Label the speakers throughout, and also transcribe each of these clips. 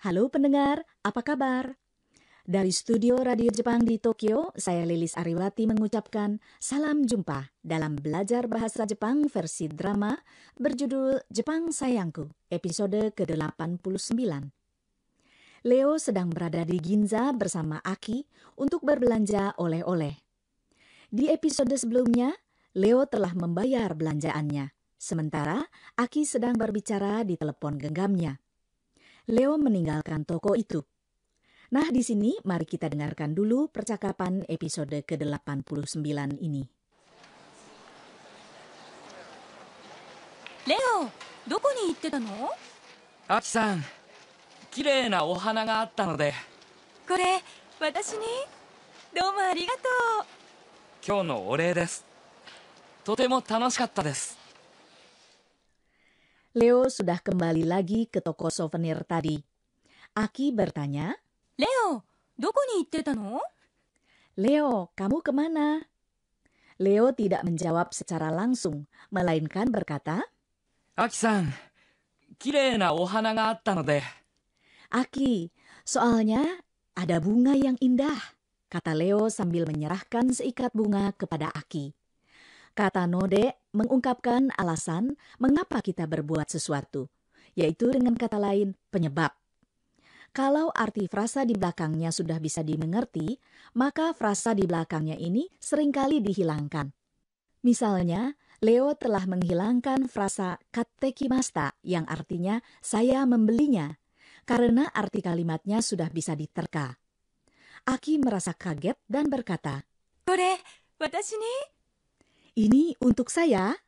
Speaker 1: Halo pendengar, apa kabar? Dari studio Radio Jepang di Tokyo, saya Lilis Ariwati mengucapkan salam jumpa dalam belajar bahasa Jepang versi drama berjudul Jepang Sayangku, episode ke-89. Leo sedang berada di Ginza bersama Aki untuk berbelanja oleh-oleh. Di episode sebelumnya, Leo telah membayar belanjaannya, sementara Aki sedang berbicara di telepon genggamnya. Leo meninggalkan toko itu. Nah, di sini mari kita dengarkan dulu percakapan episode ke-89 ini.
Speaker 2: Leo, doko ni itte no? Aki-san, kire na ohana ga atta no de. Kore, watashi ni? Domo arigato. Kyou no ore desu. Totemo tanoshikatta desu.
Speaker 1: Leo sudah kembali lagi ke toko souvenir tadi. Aki bertanya, Leo, doko ni itte Leo, kamu kemana? Leo tidak menjawab secara langsung, melainkan berkata, Aki-san, kirei na ohana ga atta de. Aki, soalnya ada bunga yang indah, kata Leo sambil menyerahkan seikat bunga kepada Aki. Kata node mengungkapkan alasan mengapa kita berbuat sesuatu, yaitu dengan kata lain penyebab. Kalau arti frasa di belakangnya sudah bisa dimengerti, maka frasa di belakangnya ini seringkali dihilangkan. Misalnya, Leo telah menghilangkan frasa katekimasta yang artinya saya membelinya karena arti kalimatnya sudah bisa diterka. Aki merasa kaget dan berkata, "Kore,
Speaker 2: watashi ni?"
Speaker 1: Ini untuk saya.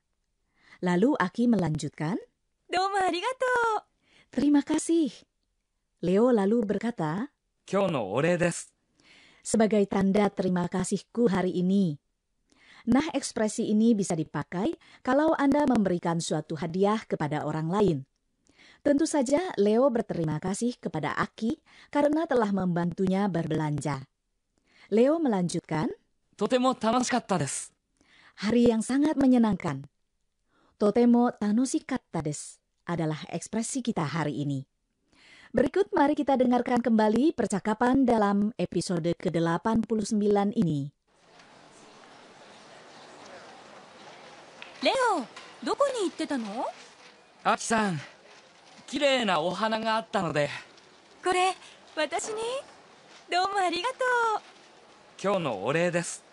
Speaker 1: Lalu Aki melanjutkan, Domo arigato. Terima kasih. Leo lalu berkata,
Speaker 2: Kyo no ore desu.
Speaker 1: Sebagai tanda terima kasihku hari ini. Nah, ekspresi ini bisa dipakai kalau Anda memberikan suatu hadiah kepada orang lain. Tentu saja Leo berterima kasih kepada Aki karena telah membantunya berbelanja. Leo melanjutkan, Totemo tanoshikatta desu hari yang sangat menyenangkan. Totemo Tanosikatades adalah ekspresi kita hari ini. Berikut mari kita dengarkan kembali percakapan dalam episode ke-89 ini.
Speaker 2: Leo, doko ni itteta no? Aki-san, kirei na ohana ga atta no de. Kore, watashi ni? Domo arigato. Kyou no ore desu.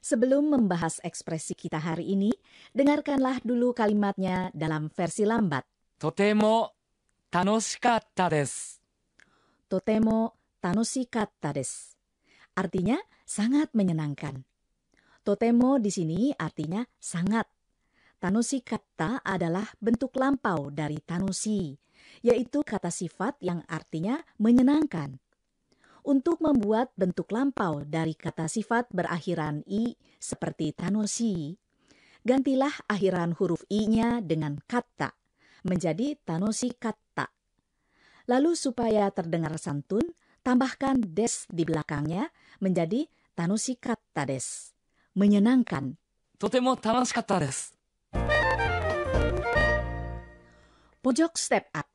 Speaker 1: Sebelum membahas ekspresi kita hari ini, dengarkanlah dulu kalimatnya dalam versi lambat. Totemo tanoshikatta desu. Totemo tanoshikatta desu. Artinya sangat menyenangkan. Totemo di sini artinya sangat. Tanoshikatta adalah bentuk lampau dari tanoshi, yaitu kata sifat yang artinya menyenangkan untuk membuat bentuk lampau dari kata sifat berakhiran i seperti tanosi. Gantilah akhiran huruf i-nya dengan kata menjadi tanosi kata. Lalu supaya terdengar santun, tambahkan des di belakangnya menjadi tanosi kata des. Menyenangkan.
Speaker 2: Totemo tanoshikatta desu.
Speaker 1: Pojok step up.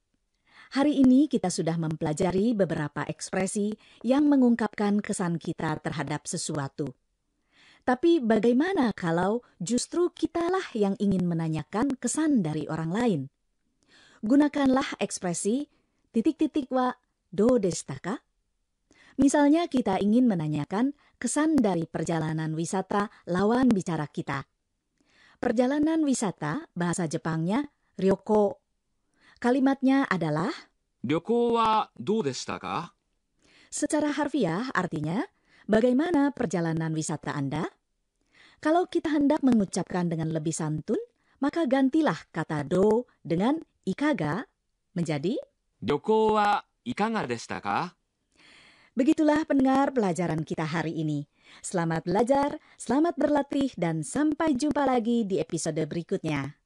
Speaker 1: Hari ini kita sudah mempelajari beberapa ekspresi yang mengungkapkan kesan kita terhadap sesuatu. Tapi bagaimana kalau justru kitalah yang ingin menanyakan kesan dari orang lain? Gunakanlah ekspresi titik-titik wa do destaka. Misalnya kita ingin menanyakan kesan dari perjalanan wisata lawan bicara kita. Perjalanan wisata bahasa Jepangnya ryoko Kalimatnya adalah
Speaker 2: 旅行はどうでしたか?
Speaker 1: Secara harfiah artinya, bagaimana perjalanan wisata Anda? Kalau kita hendak mengucapkan dengan lebih santun, maka gantilah kata do dengan ikaga menjadi
Speaker 2: 旅行はいかがでしたか?
Speaker 1: Begitulah pendengar pelajaran kita hari ini. Selamat belajar, selamat berlatih, dan sampai jumpa lagi di episode berikutnya.